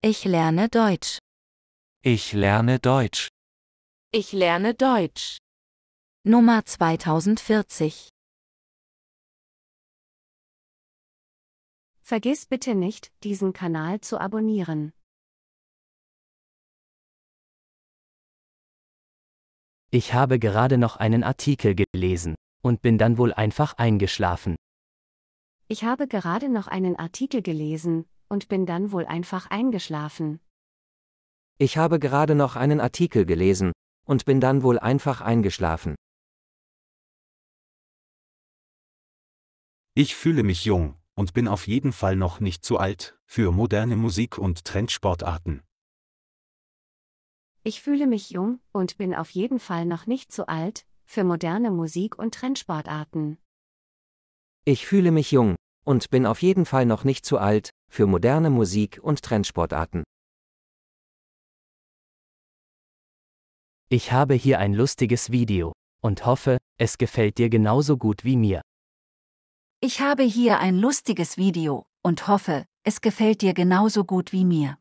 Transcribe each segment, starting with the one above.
Ich lerne Deutsch. Ich lerne Deutsch. Ich lerne Deutsch. Nummer 2040. Vergiss bitte nicht, diesen Kanal zu abonnieren. Ich habe gerade noch einen Artikel gelesen und bin dann wohl einfach eingeschlafen. Ich habe gerade noch einen Artikel gelesen und bin dann wohl einfach eingeschlafen. Ich habe gerade noch einen Artikel gelesen und bin dann wohl einfach eingeschlafen. Ich fühle mich jung und bin auf jeden Fall noch nicht zu alt für moderne Musik und Trendsportarten. Ich fühle mich jung und bin auf jeden Fall noch nicht zu alt für moderne Musik und Trendsportarten. Ich fühle mich jung und bin auf jeden Fall noch nicht zu alt, für moderne Musik und Trendsportarten. Ich habe hier ein lustiges Video und hoffe, es gefällt dir genauso gut wie mir. Ich habe hier ein lustiges Video und hoffe, es gefällt dir genauso gut wie mir.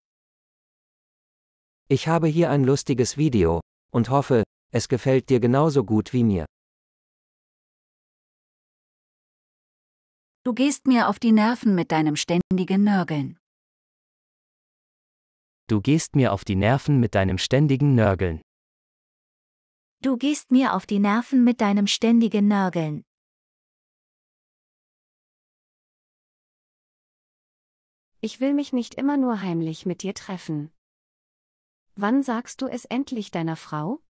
Ich habe hier ein lustiges Video und hoffe, es gefällt dir genauso gut wie mir. Du gehst mir auf die Nerven mit deinem ständigen Nörgeln. Du gehst mir auf die Nerven mit deinem ständigen Nörgeln. Du gehst mir auf die Nerven mit deinem ständigen Nörgeln. Ich will mich nicht immer nur heimlich mit dir treffen. Wann sagst du es endlich deiner Frau?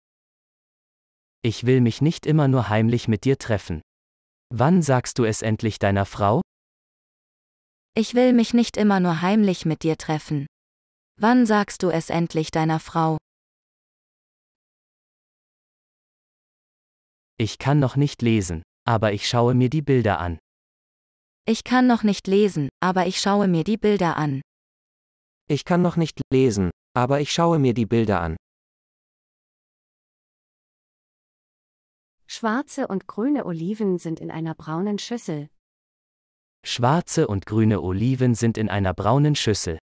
Ich will mich nicht immer nur heimlich mit dir treffen. Wann sagst du es endlich deiner Frau? Ich will mich nicht immer nur heimlich mit dir treffen. Wann sagst du es endlich deiner Frau? Ich kann noch nicht lesen, aber ich schaue mir die Bilder an. Ich kann noch nicht lesen, aber ich schaue mir die Bilder an. Ich kann noch nicht lesen, aber ich schaue mir die Bilder an. Schwarze und grüne Oliven sind in einer braunen Schüssel. Schwarze und grüne Oliven sind in einer braunen Schüssel.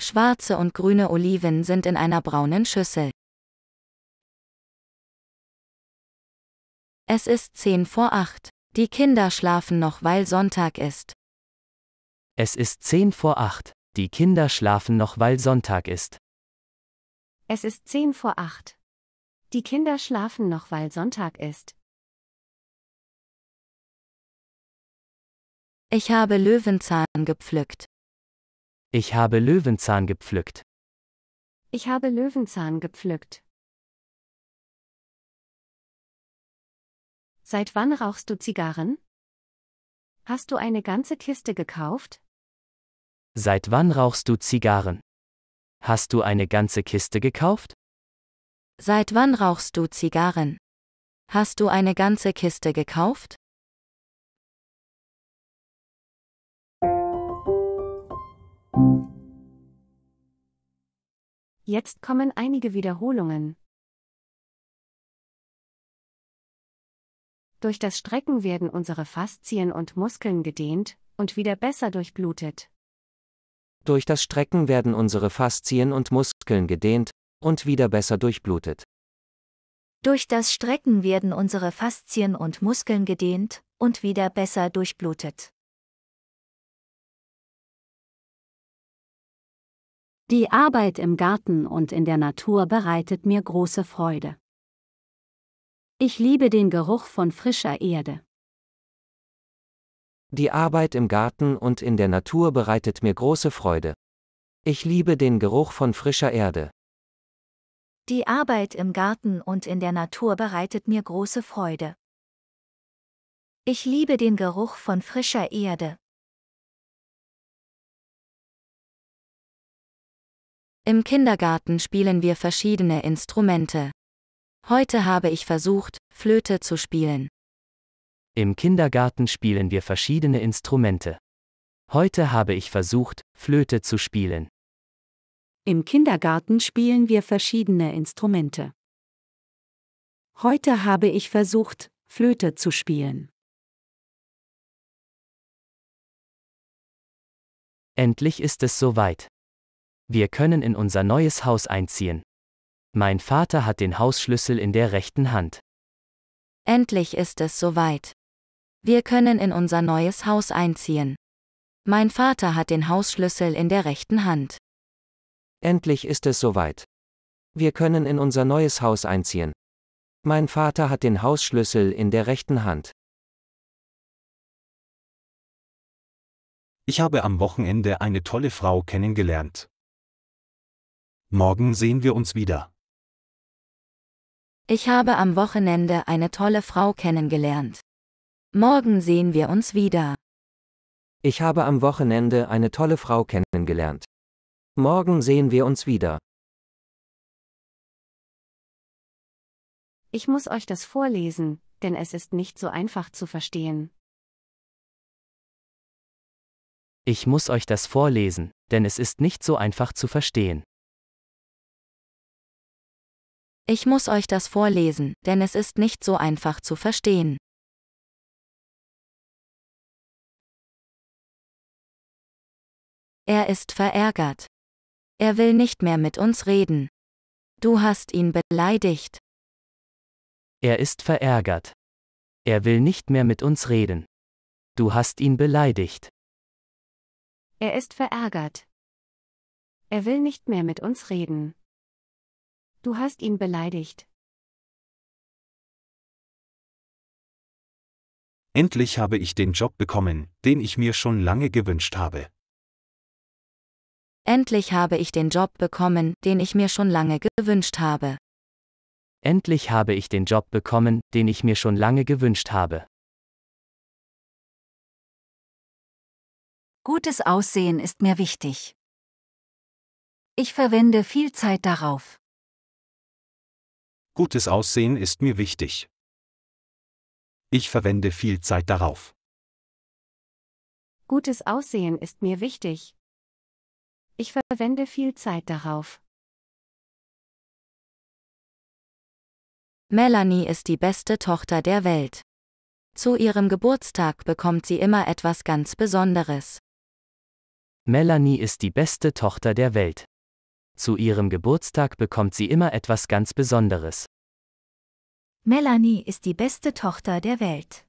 Schwarze und grüne Oliven sind in einer braunen Schüssel. Es ist zehn vor acht. Die Kinder schlafen noch, weil Sonntag ist. Es ist zehn vor acht. Die Kinder schlafen noch, weil Sonntag ist. Es ist zehn vor acht. Die Kinder schlafen noch, weil Sonntag ist. Ich habe Löwenzahn gepflückt. Ich habe Löwenzahn gepflückt. Ich habe Löwenzahn gepflückt. Seit wann rauchst du Zigarren? Hast du eine ganze Kiste gekauft? Seit wann rauchst du Zigarren? Hast du eine ganze Kiste gekauft? Seit wann rauchst du Zigarren? Hast du eine ganze Kiste gekauft? Jetzt kommen einige Wiederholungen. Durch das Strecken werden unsere Faszien und Muskeln gedehnt und wieder besser durchblutet. Durch das Strecken werden unsere Faszien und Muskeln gedehnt und wieder besser durchblutet. Durch das Strecken werden unsere Faszien und Muskeln gedehnt und wieder besser durchblutet. Die Arbeit im Garten und in der Natur bereitet mir große Freude. Ich liebe den Geruch von frischer Erde. Die Arbeit im Garten und in der Natur bereitet mir große Freude. Ich liebe den Geruch von frischer Erde. Die Arbeit im Garten und in der Natur bereitet mir große Freude. Ich liebe den Geruch von frischer Erde. Im Kindergarten spielen wir verschiedene Instrumente. Heute habe ich versucht, Flöte zu spielen. Im Kindergarten spielen wir verschiedene Instrumente. Heute habe ich versucht, Flöte zu spielen. Im Kindergarten spielen wir verschiedene Instrumente. Heute habe ich versucht, Flöte zu spielen. Endlich ist es soweit. Wir können in unser neues Haus einziehen. Mein Vater hat den Hausschlüssel in der rechten Hand. Endlich ist es soweit. Wir können in unser neues Haus einziehen. Mein Vater hat den Hausschlüssel in der rechten Hand. Endlich ist es soweit. Wir können in unser neues Haus einziehen. Mein Vater hat den Hausschlüssel in der rechten Hand. Ich habe am Wochenende eine tolle Frau kennengelernt. Morgen sehen wir uns wieder. Ich habe am Wochenende eine tolle Frau kennengelernt. Morgen sehen wir uns wieder. Ich habe am Wochenende eine tolle Frau kennengelernt. Morgen sehen wir uns wieder. Ich muss euch das vorlesen, denn es ist nicht so einfach zu verstehen. Ich muss euch das vorlesen, denn es ist nicht so einfach zu verstehen. Ich muss euch das vorlesen, denn es ist nicht so einfach zu verstehen. Er ist verärgert. Er will nicht mehr mit uns reden. Du hast ihn beleidigt. Er ist verärgert. Er will nicht mehr mit uns reden. Du hast ihn beleidigt. Er ist verärgert. Er will nicht mehr mit uns reden. Du hast ihn beleidigt. Endlich habe ich den Job bekommen, den ich mir schon lange gewünscht habe. Endlich habe ich den Job bekommen, den ich mir schon lange gewünscht habe. Endlich habe ich den Job bekommen, den ich mir schon lange gewünscht habe. Gutes Aussehen ist mir wichtig. Ich verwende viel Zeit darauf. Gutes Aussehen ist mir wichtig. Ich verwende viel Zeit darauf. Gutes Aussehen ist mir wichtig. Ich verwende viel Zeit darauf. Melanie ist die beste Tochter der Welt. Zu ihrem Geburtstag bekommt sie immer etwas ganz Besonderes. Melanie ist die beste Tochter der Welt. Zu ihrem Geburtstag bekommt sie immer etwas ganz Besonderes. Melanie ist die beste Tochter der Welt.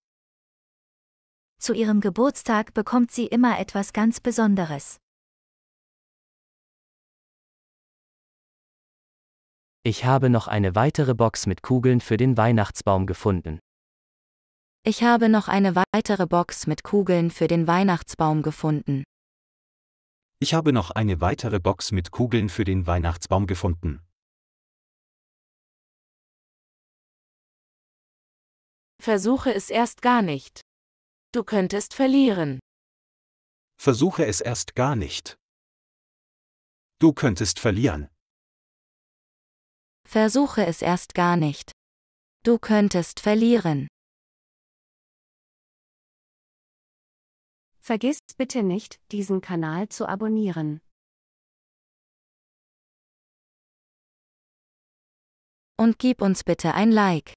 Zu ihrem Geburtstag bekommt sie immer etwas ganz Besonderes. Ich habe noch eine weitere Box mit Kugeln für den Weihnachtsbaum gefunden. Ich habe noch eine weitere Box mit Kugeln für den Weihnachtsbaum gefunden. Ich habe noch eine weitere Box mit Kugeln für den Weihnachtsbaum gefunden. Versuche es erst gar nicht. Du könntest verlieren. Versuche es erst gar nicht. Du könntest verlieren. Versuche es erst gar nicht. Du könntest verlieren. Vergiss bitte nicht, diesen Kanal zu abonnieren. Und gib uns bitte ein Like.